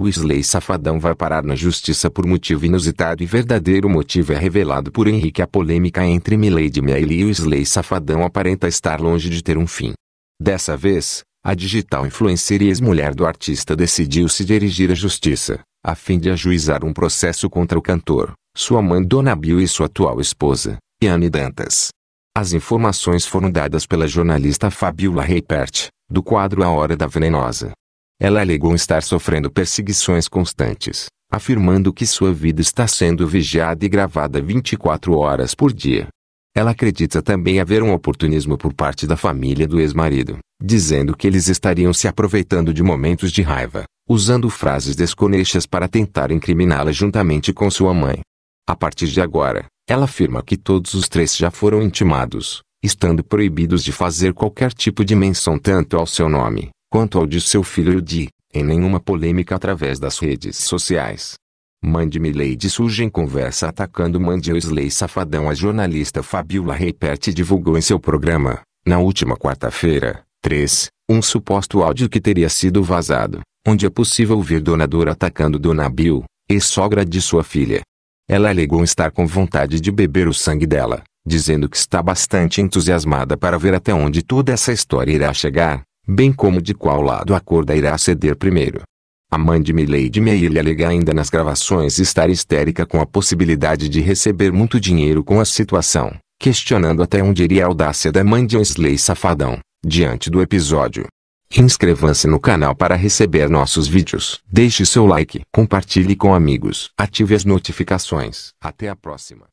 Wesley Safadão vai parar na justiça por motivo inusitado e verdadeiro motivo é revelado por Henrique. A polêmica entre Milady Mealy e Wesley Safadão aparenta estar longe de ter um fim. Dessa vez, a digital influencer e ex-mulher do artista decidiu se dirigir à justiça, a fim de ajuizar um processo contra o cantor, sua mãe Dona Bill e sua atual esposa, Iane Dantas. As informações foram dadas pela jornalista Fabiola Reipert, do quadro A Hora da Venenosa. Ela alegou estar sofrendo perseguições constantes, afirmando que sua vida está sendo vigiada e gravada 24 horas por dia. Ela acredita também haver um oportunismo por parte da família do ex-marido, dizendo que eles estariam se aproveitando de momentos de raiva, usando frases desconexas para tentar incriminá-la juntamente com sua mãe. A partir de agora, ela afirma que todos os três já foram intimados, estando proibidos de fazer qualquer tipo de menção tanto ao seu nome quanto ao de seu filho di, em nenhuma polêmica através das redes sociais. Mãe de Milady surge em conversa atacando mãe de Wesley Safadão. A jornalista Fabiola Repete divulgou em seu programa, na última quarta-feira, 3, um suposto áudio que teria sido vazado, onde é possível ouvir Dona Dora atacando Dona Bill, ex-sogra de sua filha. Ela alegou estar com vontade de beber o sangue dela, dizendo que está bastante entusiasmada para ver até onde toda essa história irá chegar, bem como de qual lado a corda irá ceder primeiro. A mãe de Milady Meire alega ainda nas gravações estar histérica com a possibilidade de receber muito dinheiro com a situação, questionando até onde iria a audácia da mãe de Wesley Safadão, diante do episódio. Inscreva-se no canal para receber nossos vídeos. Deixe seu like, compartilhe com amigos, ative as notificações. Até a próxima.